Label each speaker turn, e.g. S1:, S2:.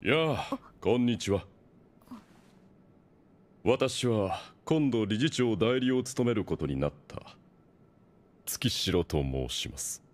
S1: やあこんにちは私は今度理事長代理を務めることになった月城と申します